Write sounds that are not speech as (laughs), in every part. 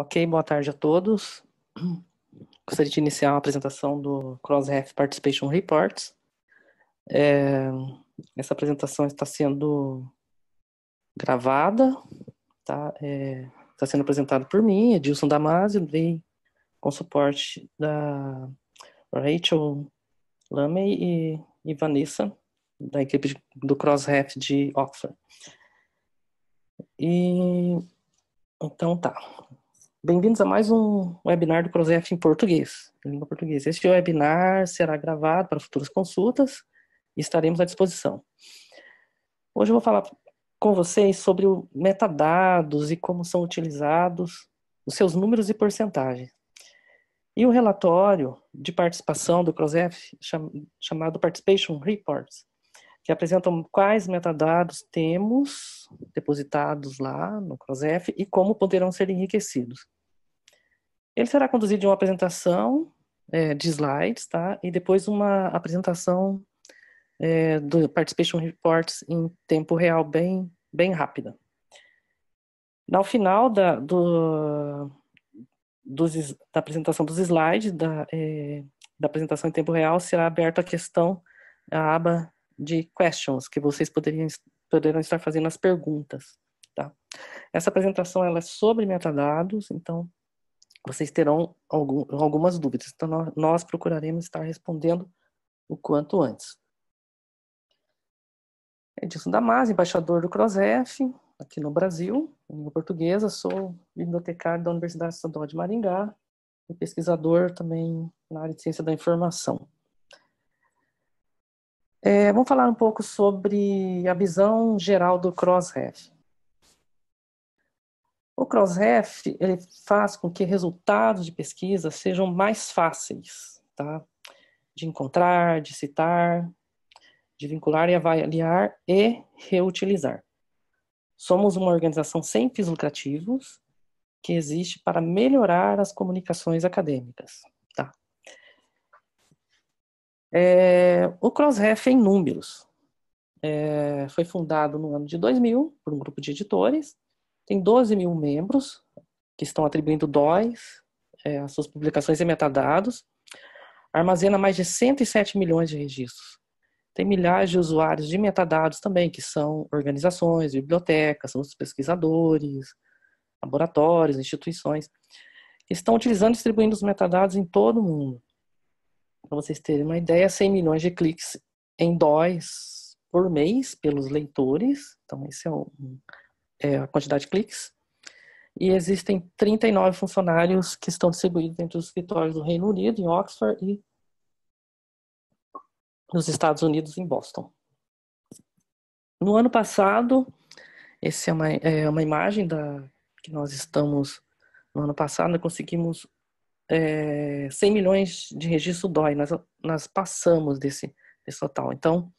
Ok, boa tarde a todos. Gostaria de iniciar a apresentação do CrossRef Participation Reports. É, essa apresentação está sendo gravada, tá? É, está sendo apresentada por mim, Edilson Damasio, vem com suporte da Rachel Lamey e, e Vanessa, da equipe de, do CrossRef de Oxford. E, então tá, Bem-vindos a mais um webinar do Prozef em português, em língua portuguesa. Este webinar será gravado para futuras consultas e estaremos à disposição. Hoje eu vou falar com vocês sobre o metadados e como são utilizados os seus números e porcentagens. E o relatório de participação do Crozef, chamado Participation Reports, que apresentam quais metadados temos depositados lá no CROSEF e como poderão ser enriquecidos. Ele será conduzido em uma apresentação é, de slides, tá? E depois uma apresentação é, do Participation Reports em tempo real, bem, bem rápida. No final da, do, dos, da apresentação dos slides, da, é, da apresentação em tempo real, será aberta a questão, a aba de questions, que vocês poderiam, poderão estar fazendo as perguntas. Tá? Essa apresentação ela é sobre metadados, então vocês terão algum, algumas dúvidas. Então, nós, procuraremos estar respondendo o quanto antes. Edson Damas, embaixador do CROSEF, aqui no Brasil, em língua portuguesa, sou bibliotecário da Universidade Estadual de Maringá e pesquisador também na área de ciência da informação. É, vamos falar um pouco sobre a visão geral do Crossref. O Crossref ele faz com que resultados de pesquisa sejam mais fáceis tá? de encontrar, de citar, de vincular e avaliar e reutilizar. Somos uma organização sem fins lucrativos que existe para melhorar as comunicações acadêmicas. É, o Crossref em números. É, foi fundado no ano de 2000 por um grupo de editores, tem 12 mil membros que estão atribuindo DOIs é, às suas publicações e metadados, armazena mais de 107 milhões de registros. Tem milhares de usuários de metadados também, que são organizações, bibliotecas, são os pesquisadores, laboratórios, instituições, que estão utilizando e distribuindo os metadados em todo o mundo. Para vocês terem uma ideia, 100 milhões de cliques em dois por mês pelos leitores. Então, essa é, um, é a quantidade de cliques. E existem 39 funcionários que estão distribuídos entre os escritórios do Reino Unido, em Oxford, e nos Estados Unidos, em Boston. No ano passado, essa é uma, é uma imagem da, que nós estamos no ano passado, nós conseguimos é, eh, 100 milhões de registro DOI, nós, nós passamos desse, desse total. Então,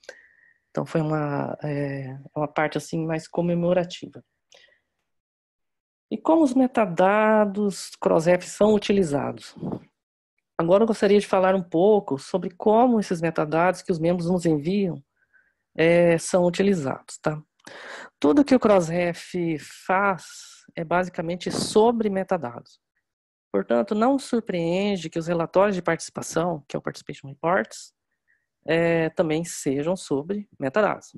então foi uma, eh, é, uma parte assim mais comemorativa. E como os metadados CrossRef são utilizados? Agora eu gostaria de falar um pouco sobre como esses metadados que os membros nos enviam é, são utilizados. Tá? Tudo que o CrossRef faz é basicamente sobre metadados. Portanto, não surpreende que os relatórios de participação, que é o Participation Reports, é, também sejam sobre metadados.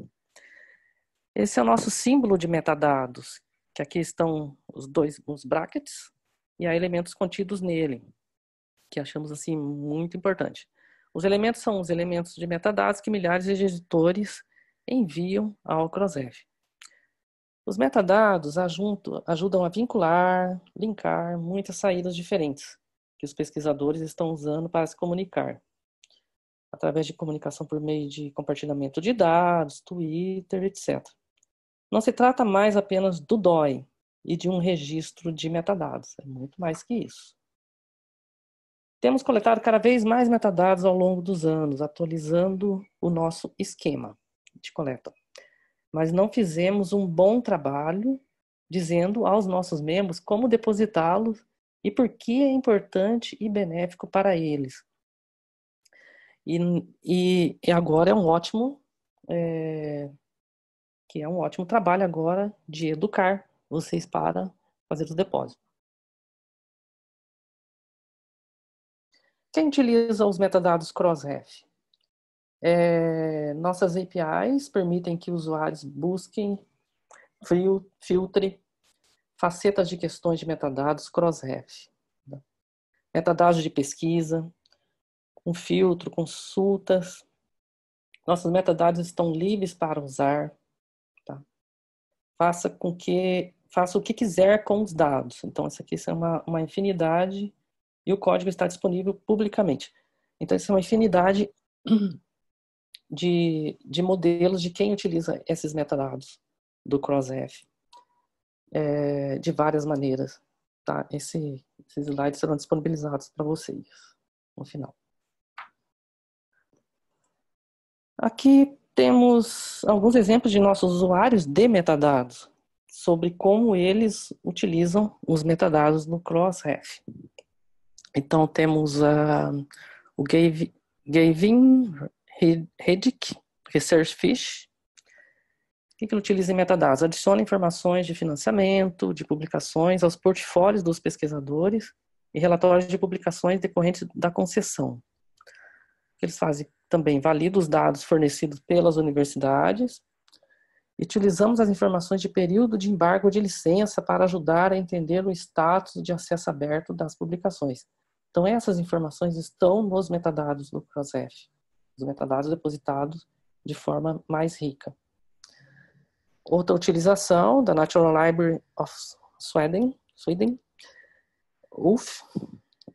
Esse é o nosso símbolo de metadados, que aqui estão os dois os brackets e há elementos contidos nele, que achamos assim muito importante. Os elementos são os elementos de metadados que milhares de editores enviam ao CrossRef. Os metadados ajudam a vincular, linkar muitas saídas diferentes que os pesquisadores estão usando para se comunicar, através de comunicação por meio de compartilhamento de dados, Twitter, etc. Não se trata mais apenas do DOI e de um registro de metadados, é muito mais que isso. Temos coletado cada vez mais metadados ao longo dos anos, atualizando o nosso esquema de coleta mas não fizemos um bom trabalho dizendo aos nossos membros como depositá-los e por que é importante e benéfico para eles. E, e, e agora é um ótimo é, que é um ótimo trabalho agora de educar vocês para fazer os depósitos. Quem utiliza os metadados Crossref? É, nossas APIs permitem que usuários busquem, filtrem facetas de questões de metadados crossref. Né? Metadados de pesquisa, um filtro, consultas. Nossos metadados estão livres para usar. Tá? Faça com que faça o que quiser com os dados. Então, essa aqui é uma, uma infinidade e o código está disponível publicamente. Então, isso é uma infinidade de, de modelos de quem utiliza esses metadados do CrossF, é, de várias maneiras. Tá? Esse, esses slides serão disponibilizados para vocês no final. Aqui temos alguns exemplos de nossos usuários de metadados, sobre como eles utilizam os metadados no Crossref. Então temos uh, o Gavin Redic, Research Fish. O que ele utiliza em metadados? Adiciona informações de financiamento, de publicações aos portfólios dos pesquisadores e relatórios de publicações decorrentes da concessão. Eles fazem também valida os dados fornecidos pelas universidades. utilizamos as informações de período de embargo de licença para ajudar a entender o status de acesso aberto das publicações. Então, essas informações estão nos metadados do CrossF os metadados depositados de forma mais rica. Outra utilização da National Library of Sweden, Sweden UF,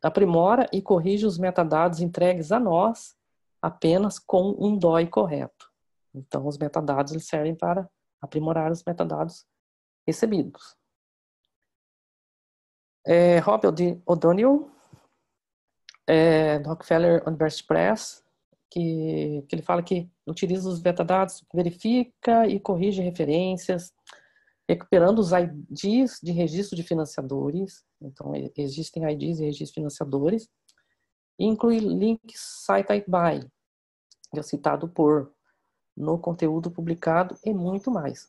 aprimora e corrige os metadados entregues a nós apenas com um DOI correto. Então, os metadados eles servem para aprimorar os metadados recebidos. É, Rob O'Donnell, é, Rockefeller University Press, que, que ele fala que utiliza os metadados, verifica e corrige referências, recuperando os IDs de registro de financiadores, então existem IDs e registros financiadores, e inclui links cited by, que é citado por, no conteúdo publicado e muito mais.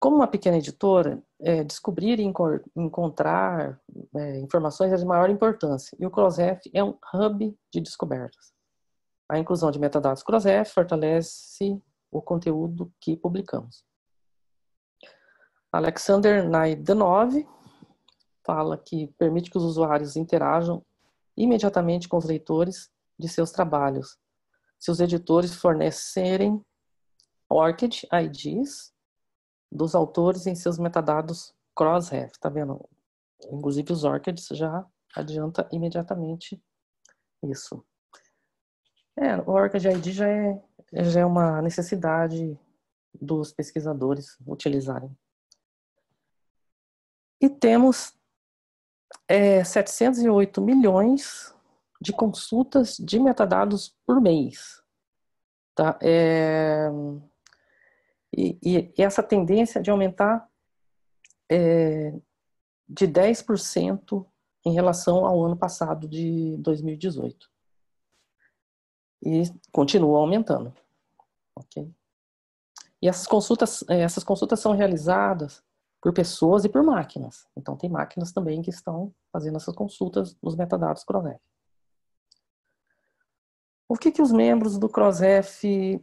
Como uma pequena editora, é, descobrir e enco encontrar é, informações é de maior importância, e o Crossref é um hub de descobertas. A inclusão de metadados cross-ref fortalece o conteúdo que publicamos. Alexander Naidanov fala que permite que os usuários interajam imediatamente com os leitores de seus trabalhos. Se os editores fornecerem ORCID IDs dos autores em seus metadados crossref, tá vendo? Inclusive os ORCIDs já adianta imediatamente isso. É, o Orca ID já é, já é uma necessidade dos pesquisadores utilizarem. E temos é, 708 milhões de consultas de metadados por mês. Tá? É, e, e, essa tendência é de aumentar é, de 10% em relação ao ano passado de 2018 e continua aumentando. Okay? E essas consultas, eh, essas consultas são realizadas por pessoas e por máquinas. Então, tem máquinas também que estão fazendo essas consultas nos metadados CrossF. O que, que os membros do CrossF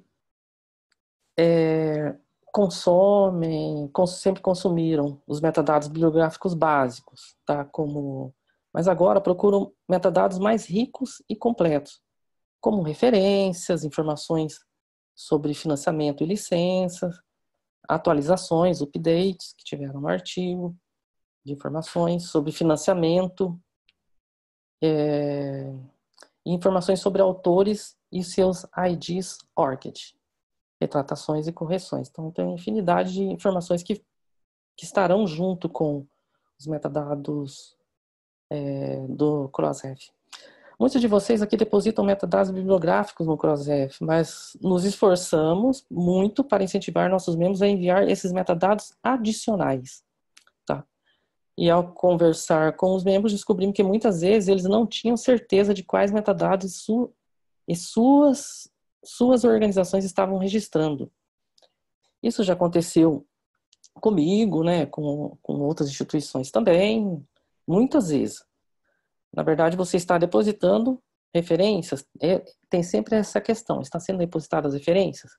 é, eh, consomem, cons sempre consumiram os metadados bibliográficos básicos, tá? Como, mas agora procuram metadados mais ricos e completos, como referências, informações sobre financiamento e licenças, atualizações, updates que tiveram no artigo, de informações sobre financiamento, é, e informações sobre autores e seus IDs ORCID, retratações e correções. Então, tem uma infinidade de informações que, que estarão junto com os metadados é, do CrossRef. Muitos de vocês aqui depositam metadados bibliográficos no Crossref, mas nos esforçamos muito para incentivar nossos membros a enviar esses metadados adicionais. Tá? E ao conversar com os membros, descobrimos que muitas vezes eles não tinham certeza de quais metadados su e suas, suas organizações estavam registrando. Isso já aconteceu comigo, né, com, com outras instituições também, muitas vezes. Na verdade, você está depositando referências, é, tem sempre essa questão, está sendo depositadas referências?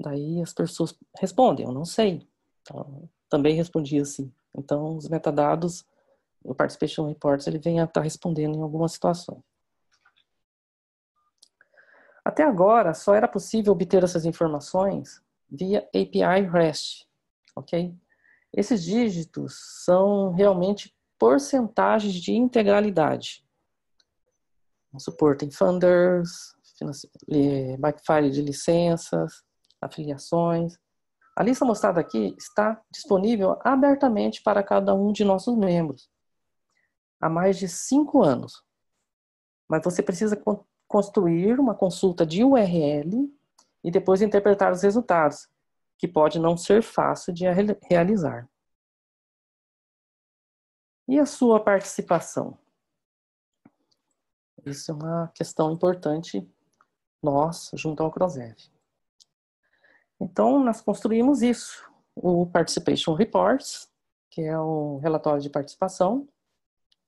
Daí as pessoas respondem, eu não sei. Então, também respondi assim. Então, os metadados, o Participation Reports, ele vem a estar tá respondendo em algumas situações. Até agora, só era possível obter essas informações via API REST, ok? Esses dígitos são realmente porcentagens de integralidade. Vamos supor, tem funders, backfile de licenças, afiliações. A lista mostrada aqui está disponível abertamente para cada um de nossos membros há mais de cinco anos. Mas você precisa construir uma consulta de URL e depois interpretar os resultados, que pode não ser fácil de realizar. E a sua participação? Isso é uma questão importante nós junto ao CROSEV. Então, nós construímos isso, o Participation Reports, que é o relatório de participação,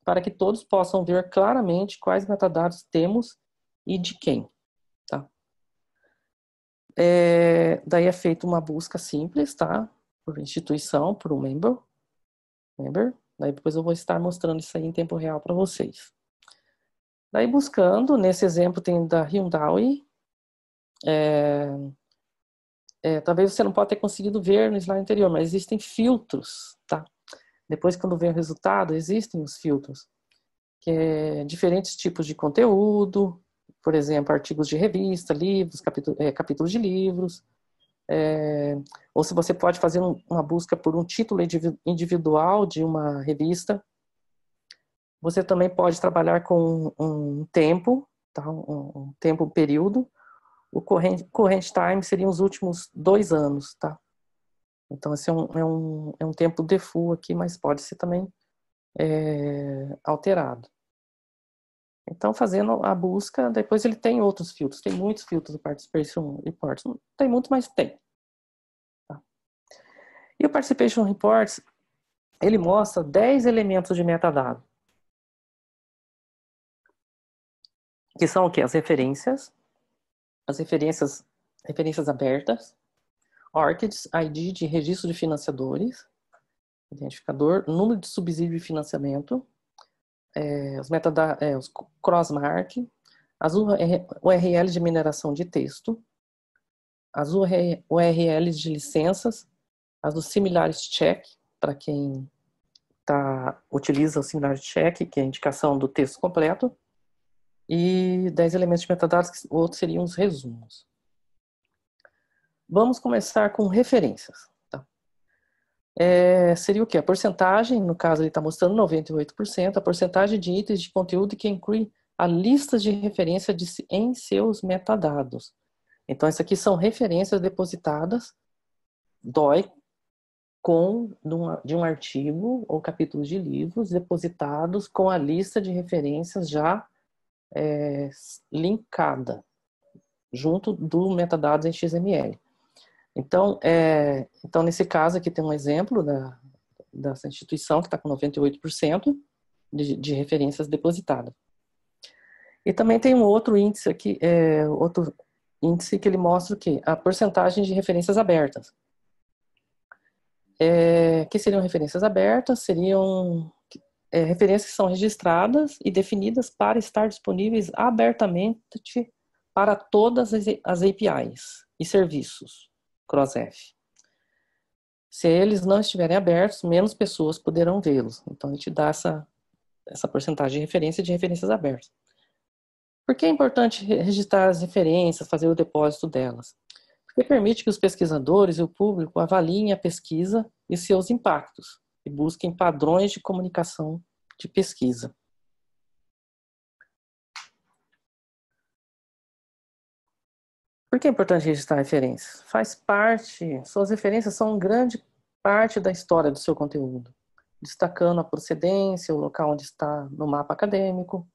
para que todos possam ver claramente quais metadados temos e de quem. Tá? É, daí é feita uma busca simples, tá? Por instituição, por um member, member. Daí depois eu vou estar mostrando isso aí em tempo real para vocês. Daí buscando, nesse exemplo tem da Hyundai. É, é, talvez você não pode ter conseguido ver no slide anterior, mas existem filtros, tá? Depois quando vem o resultado, existem os filtros. Que é diferentes tipos de conteúdo, por exemplo, artigos de revista, livros, é, capítulos é, capítulo de livros, é, ou se você pode fazer um, uma busca por um título individual de uma revista. Você também pode trabalhar com um, um tempo, tá? um, um, tempo, um período. O current, current time seriam os últimos dois anos, tá? Então, esse é um, é um, é um tempo default aqui, mas pode ser também é, alterado. Então, fazendo a busca, depois ele tem outros filtros, tem muitos filtros do Participation Reports. Não tem muito, mas tem. Tá. E o Participation Reports, ele mostra 10 elementos de metadado. Que são o quê? As referências, as referências, referências abertas, ORCIDs, ID de registro de financiadores, identificador, número de subsídio e financiamento, é, os, metadados, é, os crossmark, as URLs de mineração de texto, as URLs de licenças, as do similares check, para quem tá, utiliza o similares check, que é a indicação do texto completo, e 10 elementos de metadados, que outros seriam os resumos. Vamos começar com referências é, seria o que? A porcentagem, no caso ele está mostrando 98%, a porcentagem de itens de conteúdo que inclui a lista de referência de, em seus metadados. Então, isso aqui são referências depositadas, DOI, com, de um artigo ou capítulo de livros depositados com a lista de referências já é, linkada junto do metadados em XML. Então, é, então nesse caso aqui tem um exemplo da, dessa instituição que está com 98% de, de referências depositadas. E também tem um outro índice aqui, é, outro índice que ele mostra o quê? A porcentagem de referências abertas. É, que seriam referências abertas? Seriam é, referências que são registradas e definidas para estar disponíveis abertamente para todas as APIs e serviços. CrossF. Se eles não estiverem abertos, menos pessoas poderão vê-los. Então a gente dá essa, essa porcentagem de referência de referências abertas. Por que é importante registrar as referências, fazer o depósito delas? Porque permite que os pesquisadores e o público avaliem a pesquisa e seus impactos e busquem padrões de comunicação de pesquisa. Por que é importante registrar referências? Faz parte, suas referências são grande parte da história do seu conteúdo, destacando a procedência, o local onde está no mapa acadêmico.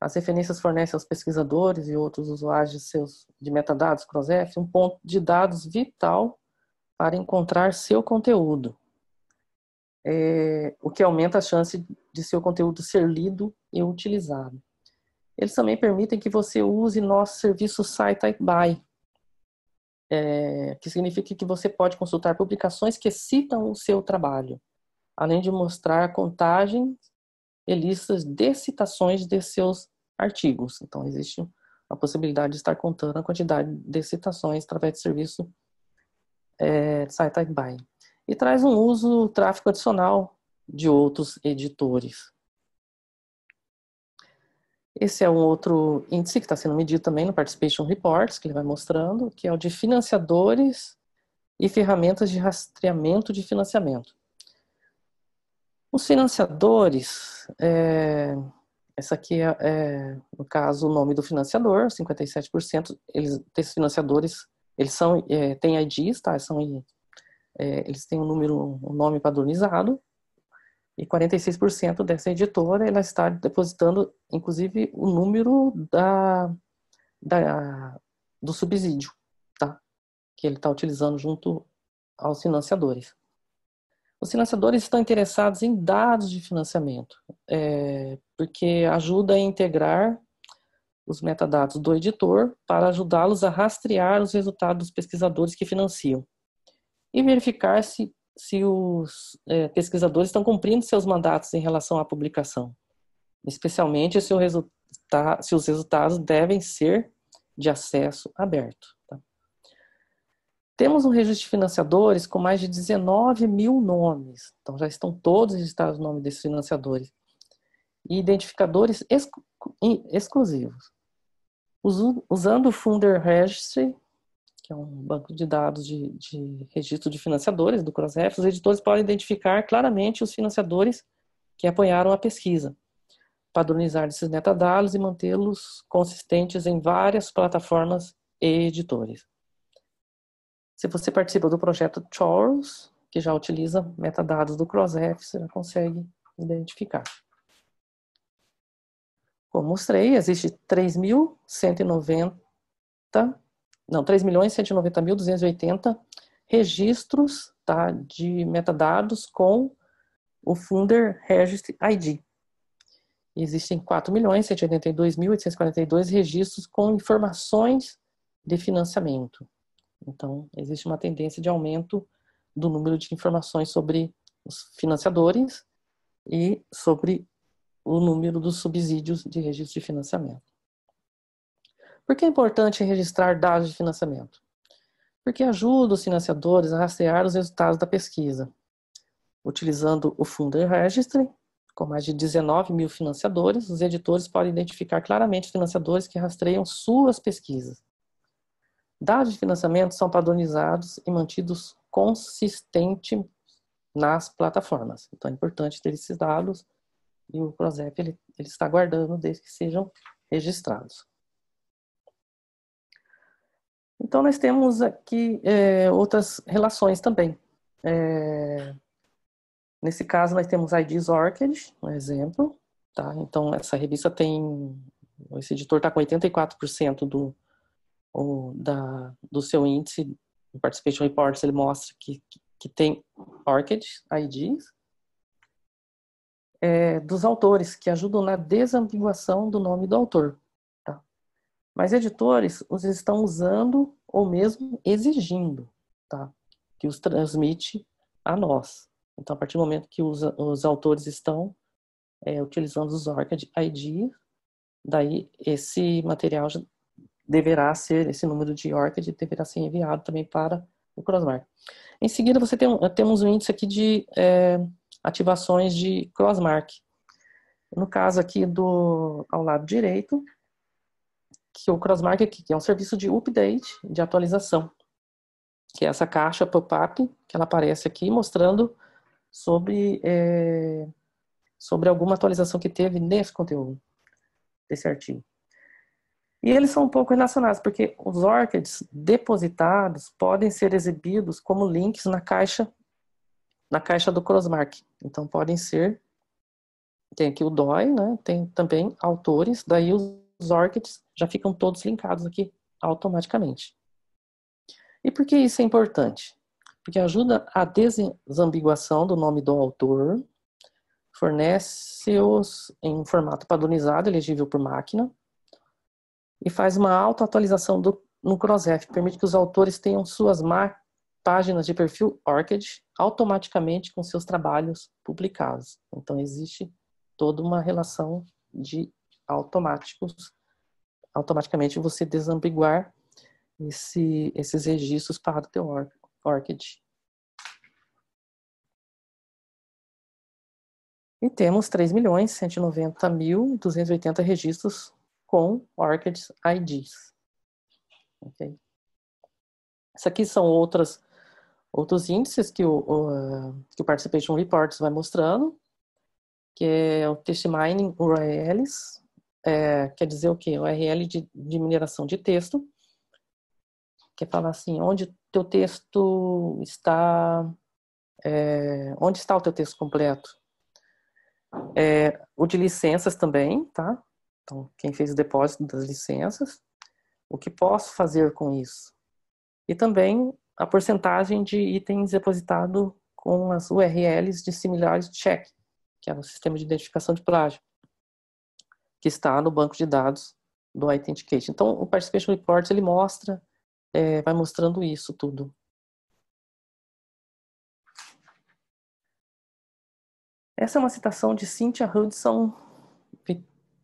As referências fornecem aos pesquisadores e outros usuários de, seus, de metadados CrossF um ponto de dados vital para encontrar seu conteúdo, é, o que aumenta a chance de seu conteúdo ser lido e utilizado. Eles também permitem que você use nosso serviço by é, que significa que você pode consultar publicações que citam o seu trabalho, além de mostrar contagens e listas de citações de seus artigos. Então, existe a possibilidade de estar contando a quantidade de citações através do serviço é, Site by. E traz um uso, tráfego adicional de outros editores. Esse é um outro índice que está sendo medido também no Participation Reports, que ele vai mostrando, que é o de financiadores e ferramentas de rastreamento de financiamento. Os financiadores, é, essa aqui é, é, no caso, o nome do financiador, 57%, eles, desses financiadores, eles são, é, têm IDs, tá? São, é, eles têm um número, um nome padronizado, e 46% dessa editora ela está depositando, inclusive, o número da, da do subsídio tá? que ele está utilizando junto aos financiadores. Os financiadores estão interessados em dados de financiamento, é, porque ajuda a integrar os metadados do editor para ajudá-los a rastrear os resultados dos pesquisadores que financiam e verificar se se os é, pesquisadores estão cumprindo seus mandatos em relação à publicação, especialmente se, se os resultados devem ser de acesso aberto. Tá? Temos um registro de financiadores com mais de 19 mil nomes, então já estão todos registrados o nome desses financiadores, e identificadores exclusivos. Usando o Funder Registry, que é um banco de dados de, de registro de financiadores do Crossref, os editores podem identificar claramente os financiadores que apoiaram a pesquisa, padronizar esses metadados e mantê-los consistentes em várias plataformas e editores. Se você participa do projeto Charles, que já utiliza metadados do Crossref, você já consegue identificar. Como mostrei, existe 3.190 não, 3 milhões mil registros tá, de metadados com o Funder Registry ID. Existem 4 milhões mil registros com informações de financiamento. Então, existe uma tendência de aumento do número de informações sobre os financiadores e sobre o número dos subsídios de registro de financiamento. Por que é importante registrar dados de financiamento? Porque ajuda os financiadores a rastrear os resultados da pesquisa, utilizando o Funder Registry, com mais de 19 mil financiadores, os editores podem identificar claramente financiadores que rastreiam suas pesquisas. Dados de financiamento são padronizados e mantidos consistente nas plataformas. Então é importante ter esses dados e o Prozep ele, ele está guardando desde que sejam registrados. Então, nós temos aqui é, outras relações também. É, nesse caso, nós temos a IDs Orchid, um exemplo. Tá? Então, essa revista tem... Esse editor está com 84% do, o, da, do seu índice. O Participation Reports, ele mostra que, que, que tem Orchid IDs. É, dos autores que ajudam na desambiguação do nome do autor. Mas editores os estão usando ou mesmo exigindo, tá? Que os transmite a nós. Então, a partir do momento que os, os autores estão é, utilizando os ORCID ID, daí esse material deverá ser, esse número de ORCID deverá ser enviado também para o Crossmark. Em seguida, você tem, temos um índice aqui de é, ativações de Crossmark. No caso aqui do ao lado direito, que o CrossMark aqui que é um serviço de update, de atualização, que é essa caixa pop-up que ela aparece aqui mostrando sobre é, sobre alguma atualização que teve nesse conteúdo, desse artigo. E eles são um pouco relacionados, porque os orchids depositados podem ser exibidos como links na caixa na caixa do Crossmark. Então podem ser tem aqui o DOI, né? Tem também autores, daí os os ORCIDs já ficam todos linkados aqui automaticamente. E por que isso é importante? Porque ajuda a desambiguação do nome do autor, fornece-os em um formato padronizado, elegível por máquina, e faz uma autoatualização do, no Crossref, permite que os autores tenham suas páginas de perfil ORCID automaticamente com seus trabalhos publicados. Então, existe toda uma relação de automáticos, automaticamente você desambiguar esse, esses registros para o teu ORCID. E temos 3.190.280 registros com ORCID IDs. Okay. Isso aqui são outras, outros índices que o, o, que o Participation Reports vai mostrando, que é o Test Mining URLs, é, quer dizer o quê? URL de, de mineração de texto, quer é falar assim, onde teu texto está, é, onde está o teu texto completo. É, o de licenças também, tá? Então, quem fez o depósito das licenças, o que posso fazer com isso? E também a porcentagem de itens depositado com as URLs de similares check, que é o sistema de identificação de plágio que está no banco de dados do Identicate. Então, o Participation Report, ele mostra, é, vai mostrando isso tudo. Essa é uma citação de Cynthia Hudson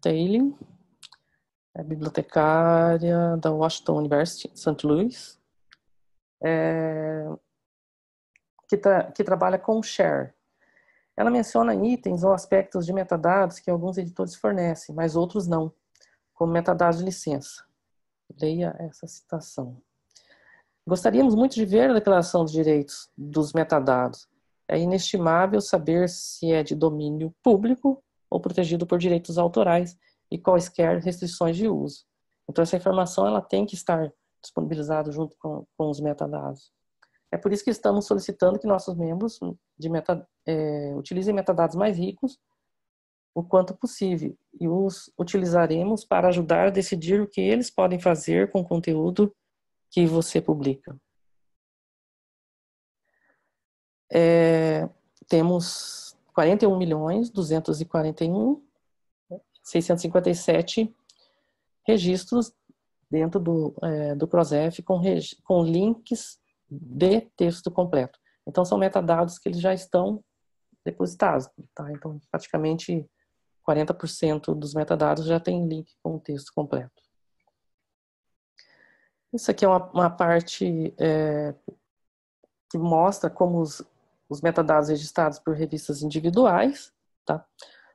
Taylor, é bibliotecária da Washington University, St. Louis, é, que, tra que trabalha com Share, ela menciona itens ou aspectos de metadados que alguns editores fornecem, mas outros não, como metadados de licença. Leia essa citação. Gostaríamos muito de ver a declaração dos direitos dos metadados. É inestimável saber se é de domínio público ou protegido por direitos autorais e quaisquer restrições de uso. Então, essa informação ela tem que estar disponibilizada junto com, com os metadados. É por isso que estamos solicitando que nossos membros meta, é, utilizem metadados mais ricos o quanto possível e os utilizaremos para ajudar a decidir o que eles podem fazer com o conteúdo que você publica. É, temos 41 milhões 241 registros dentro do, é, do Crozef com, com links de texto completo. Então, são metadados que eles já estão depositados. Tá? Então, praticamente 40% dos metadados já tem link com o texto completo. Isso aqui é uma, uma parte é, que mostra como os, os metadados registrados por revistas individuais. Tá?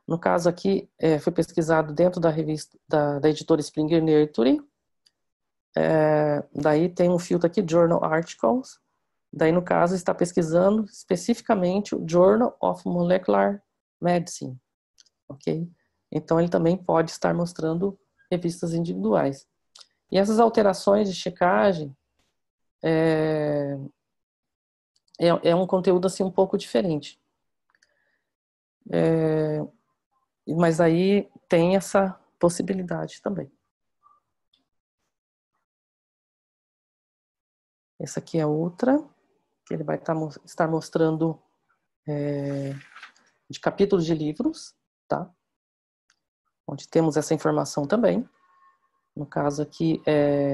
No caso aqui, é, foi pesquisado dentro da revista da, da editora Springer Nurture, é, daí tem um filtro aqui, Journal Articles. Daí, no caso, está pesquisando especificamente o Journal of Molecular Medicine. Ok? Então, ele também pode estar mostrando revistas individuais. E essas alterações de checagem é, é, é um conteúdo assim um pouco diferente. É, mas aí tem essa possibilidade também. Essa aqui é outra, ele vai tá estar mostrando é, de capítulos de livros, tá? Onde temos essa informação também. No caso aqui é,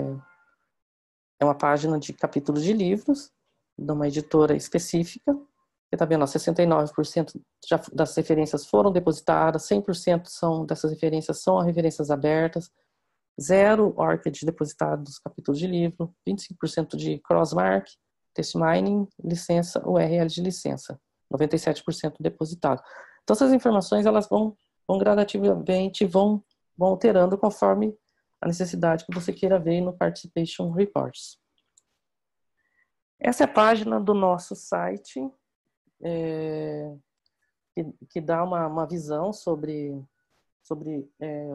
é uma página de capítulos de livros, de uma editora específica. Você está vendo, ó, 69% já das referências foram depositadas, 100% são dessas referências são referências abertas, zero ORCID depositado capítulos de livro, 25% de crossmark, text mining, licença, URL de licença, 97% depositado. Então essas informações elas vão, vão gradativamente vão, vão alterando conforme a necessidade que você queira ver no Participation Reports. Essa é a página do nosso site, é, que, que, dá uma, uma, visão sobre, sobre é,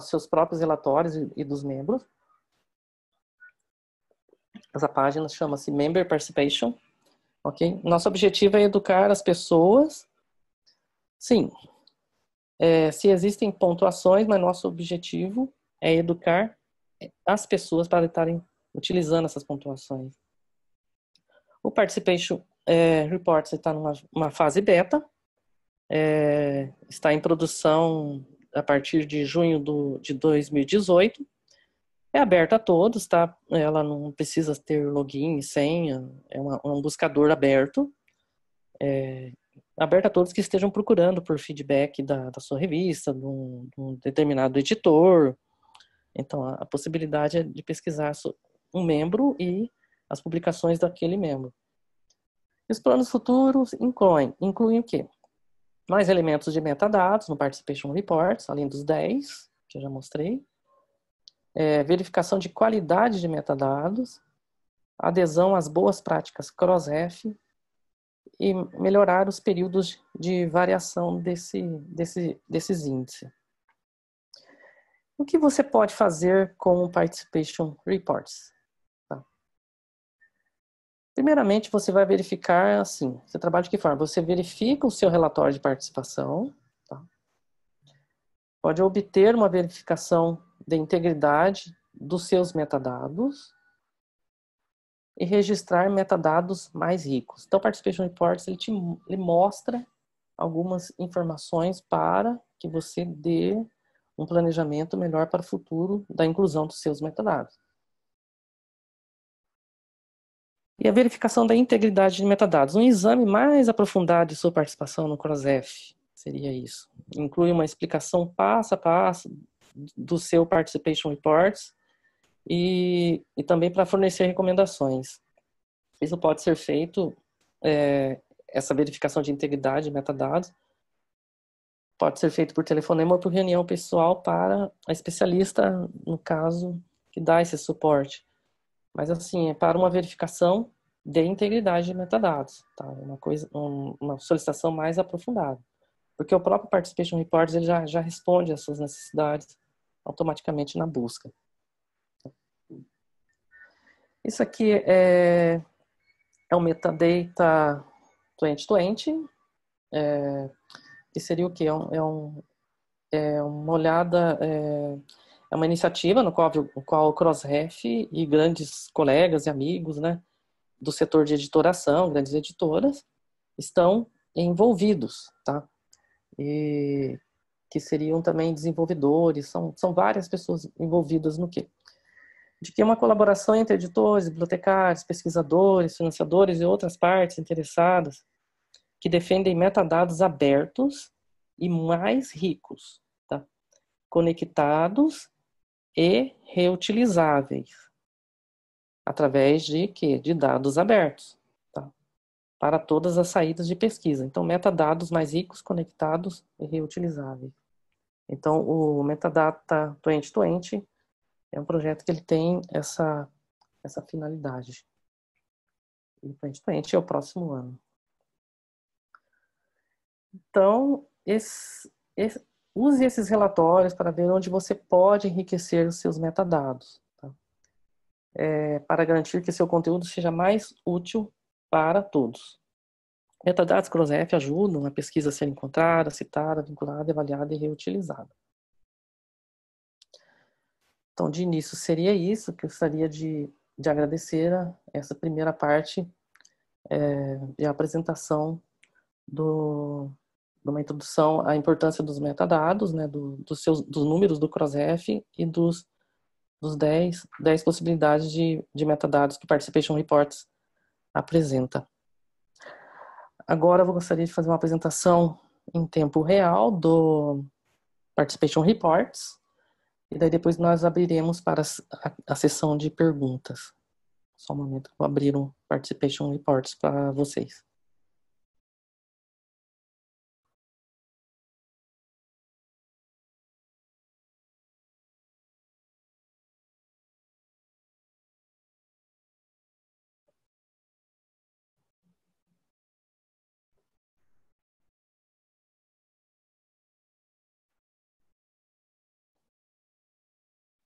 seus próprios relatórios e dos membros. Essa página chama-se Member Participation. Ok? Nosso objetivo é educar as pessoas. Sim, é, se existem pontuações, mas nosso objetivo é educar as pessoas para estarem utilizando essas pontuações. O Participation é, Report está numa fase beta, é, está em produção a partir de junho do, de 2018. É aberta a todos, tá? Ela não precisa ter login, senha, é uma, um buscador aberto. É, aberto a todos que estejam procurando por feedback da, da sua revista, de um, de um, determinado editor. Então, a, a possibilidade é de pesquisar um membro e as publicações daquele membro. Os planos futuros incluem, incluem o quê? Mais elementos de metadados no Participation Reports, além dos 10, que eu já mostrei. É, verificação de qualidade de metadados, adesão às boas práticas CrossRef e melhorar os períodos de variação desse, desse, desses índices. O que você pode fazer com o Participation Reports? Primeiramente, você vai verificar assim, você trabalha de que forma? Você verifica o seu relatório de participação, tá? pode obter uma verificação da integridade dos seus metadados e registrar metadados mais ricos. Então, o Participation Reports ele te ele mostra algumas informações para que você dê um planejamento melhor para o futuro da inclusão dos seus metadados. e a verificação da integridade de metadados. Um exame mais aprofundado de sua participação no CrossF seria isso. Inclui uma explicação passo a passo do seu Participation Reports e, e também para fornecer recomendações. Isso pode ser feito, é, essa verificação de integridade de metadados, pode ser feito por telefonema ou por reunião pessoal para a especialista, no caso, que dá esse suporte. Mas, assim, é para uma verificação de integridade de metadados, tá? É uma, coisa, um, uma solicitação mais aprofundada. Porque o próprio Participation Reports ele já, já responde às suas necessidades automaticamente na busca. Isso aqui é, é o metadata 2020, é, que seria o quê? É, um, é, é uma olhada é, é uma iniciativa no qual, no qual o CrossRef e grandes colegas e amigos né, do setor de editoração, grandes editoras, estão envolvidos, tá? E que seriam também desenvolvedores, são, são várias pessoas envolvidas no quê? De que é uma colaboração entre editores, bibliotecários, pesquisadores, financiadores e outras partes interessadas que defendem metadados abertos e mais ricos, tá? conectados e reutilizáveis através de que de dados abertos tá? para todas as saídas de pesquisa. Então, metadados mais ricos, conectados e reutilizáveis. Então, o metadata doente-doente é um projeto que ele tem essa essa finalidade. E doente-doente é o próximo ano. Então, esse, esse, Use esses relatórios para ver onde você pode enriquecer os seus metadados, tá? é, para garantir que seu conteúdo seja mais útil para todos. Metadados CrossF ajudam a pesquisa a ser encontrada, citada, vinculada, avaliada e reutilizada. Então, de início, seria isso que eu gostaria de, de agradecer a essa primeira parte é, de apresentação do, numa introdução a importância dos metadados, né, do, dos, seus, dos números do CrossRef e dos, dos 10, 10 possibilidades de, de metadados que o Participation Reports apresenta. Agora eu gostaria de fazer uma apresentação em tempo real do Participation Reports e daí depois nós abriremos para a, a sessão de perguntas. Só um momento, vou abrir um Participation Reports para vocês.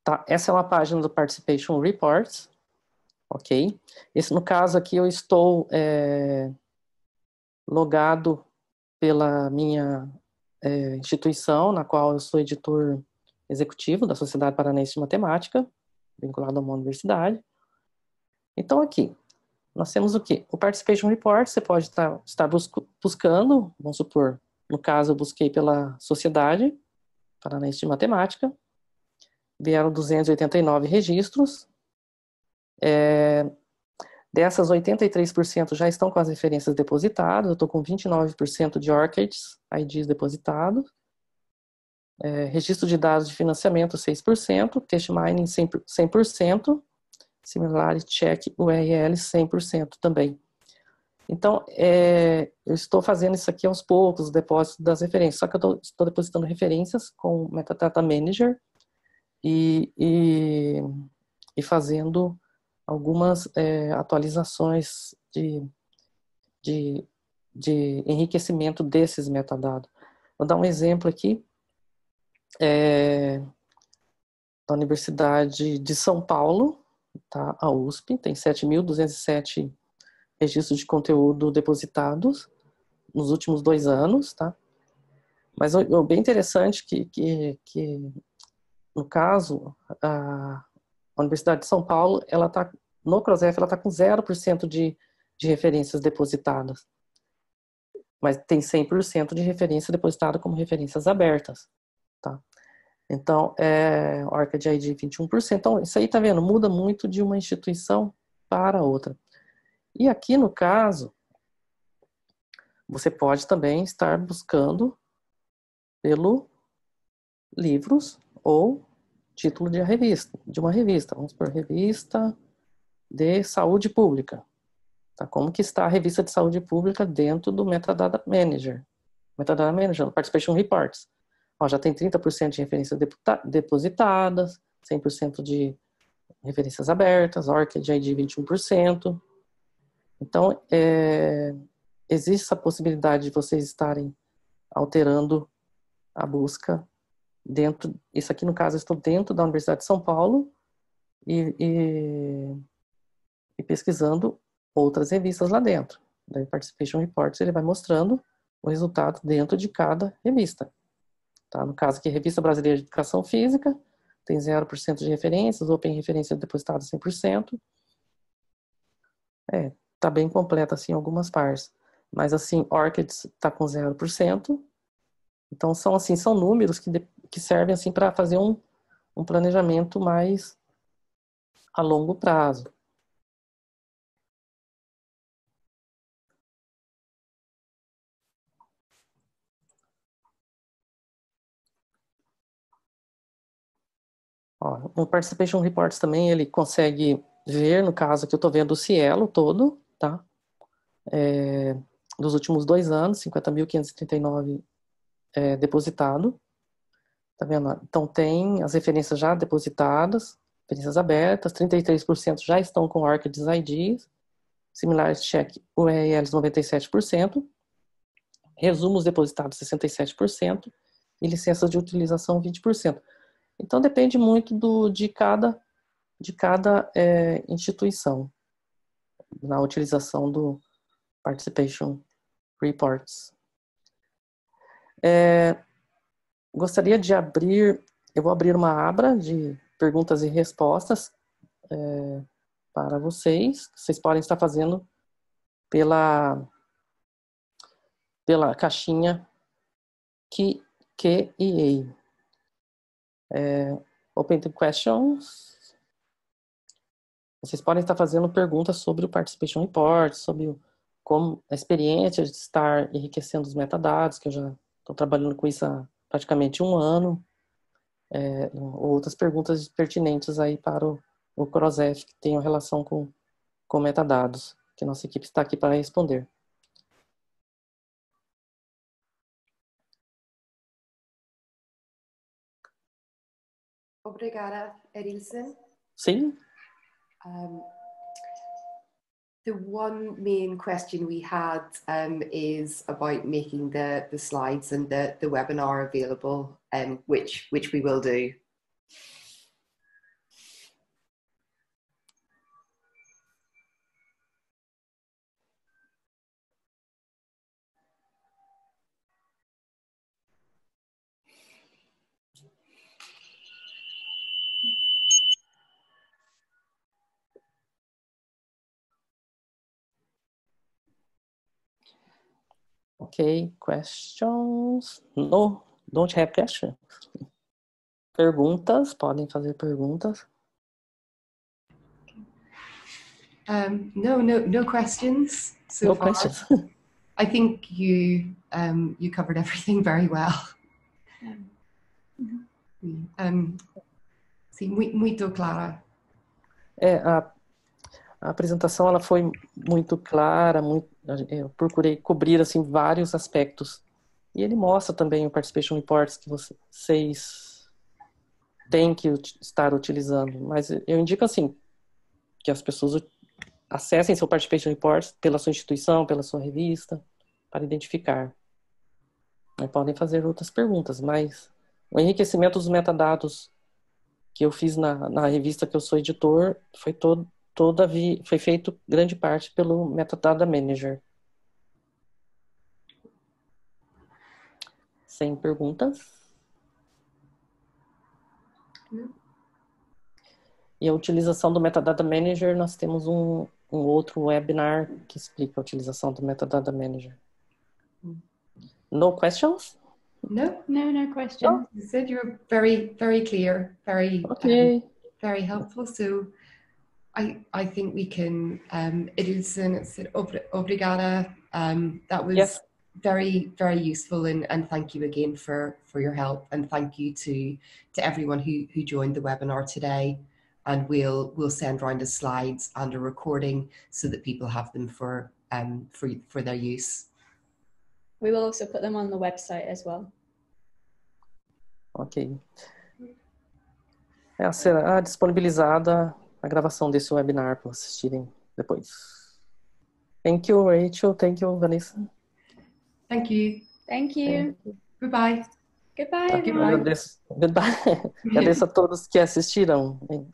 Tá, essa é uma página do Participation Reports, ok? Esse, no caso aqui, eu estou é, logado pela minha é, instituição, na qual eu sou editor executivo da Sociedade Paranaense de Matemática, vinculado a uma universidade. Então, aqui, nós temos o quê? O Participation Report, você pode tá, estar buscando, vamos supor, no caso, eu busquei pela Sociedade Paranaense de Matemática, vieram 289 registros. É, dessas, 83% já estão com as referências depositadas. Eu estou com 29% de ORCIDs, IDs depositados. É, registro de dados de financiamento, 6%. Cash mining, 100%. 100% similarity check, URL, 100% também. Então, é, eu estou fazendo isso aqui aos poucos, o depósito das referências. Só que eu estou depositando referências com o Metadata Manager, e, e, e fazendo algumas é, atualizações de, de, de, enriquecimento desses metadados. Vou dar um exemplo aqui é, da Universidade de São Paulo, tá? a USP, tem 7.207 registros de conteúdo depositados nos últimos dois anos, tá? Mas o bem interessante que, que, que no caso, a Universidade de São Paulo, ela está no CROSEF, ela está com 0% de, de referências depositadas. Mas tem 100% de referência depositada como referências abertas. Tá? Então, é, ORCID ID 21%. Então, isso aí, tá vendo? Muda muito de uma instituição para outra. E aqui, no caso, você pode também estar buscando pelo livros ou título de revista, de uma revista, vamos por revista de saúde pública. Tá? Como que está a revista de saúde pública dentro do Metadata Manager? Metadata Manager, Participation Reports. Ó, já tem 30% de referências depositadas, 100% de referências abertas, ORCID ID 21%. Então, é, existe essa possibilidade de vocês estarem alterando a busca dentro, isso aqui no caso eu estou dentro da Universidade de São Paulo e, e, e pesquisando outras revistas lá dentro. Daí Participation Reports ele vai mostrando o resultado dentro de cada revista. Tá? No caso aqui, Revista Brasileira de Educação Física, tem 0% de referências, Open Referência depositada 100%. É, tá bem completa assim algumas partes. Mas assim, Orchids está com 0%. Então são assim, são números que que servem assim para fazer um, um planejamento mais a longo prazo. Ó, o Participation Reports também ele consegue ver, no caso aqui eu estou vendo o Cielo todo, tá? É, dos últimos dois anos, 50.539 é, depositado. Tá vendo? Então tem as referências já depositadas, referências abertas, 33% já estão com ORCIDs IDs, similares check URLs 97%, resumos depositados 67% e licenças de utilização 20%. Então depende muito do, de cada, de cada é, instituição na utilização do Participation Reports. É, Gostaria de abrir, eu vou abrir uma abra de perguntas e respostas é, para vocês. Vocês podem estar fazendo pela, pela caixinha que e É, open to questions. Vocês podem estar fazendo perguntas sobre o Participation Report, sobre o, como a experiência de estar enriquecendo os metadados, que eu já estou trabalhando com isso há praticamente um ano, é, outras perguntas pertinentes aí para o, o CrossF que tem relação com, com metadados, que nossa equipe está aqui para responder. Obrigada, Erilson. Sim. Um, The one main question we had um, is about making the, the slides and the, the webinar available, um, which, which we will do. Okay, questions? No, don't have questions. Perguntas, podem fazer perguntas. Um, no, no, no questions. So no far. questions. (laughs) I think you um, you covered everything very well. Um, sim, muito, muito clara. É, eh, a ah, a apresentação ela foi muito clara, muito, eu procurei cobrir assim vários aspectos. E ele mostra também o participation reports que vocês têm que estar utilizando, mas eu indico assim que as pessoas acessem seu participation reports pela sua instituição, pela sua revista, para identificar. podem fazer outras perguntas, mas o enriquecimento dos metadados que eu fiz na, na revista que eu sou editor foi todo toda vi, foi feito grande parte pelo Metadata Manager. Sem perguntas? Não. E a utilização do Metadata Manager, nós temos um, um outro webinar que explica a utilização do Metadata Manager. No questions? No, no, no questions. Oh. You said you were very, very clear, very, okay. um, very helpful. So I, I think we can. Um, it's an obrigada. Um, that was yes. very, very useful, and, and thank you again for, for your help, and thank you to to everyone who, who joined the webinar today. And we'll we'll send around the slides and a recording so that people have them for um, for for their use. We will also put them on the website as well. Ok. será disponibilizada a gravação desse webinar para assistirem depois. Thank you, Rachel. Thank you, Vanessa. Thank you. Thank you. Thank you. Goodbye. Goodbye. Aqui, everyone. Agradeço, goodbye. (laughs) agradeço a todos que assistiram.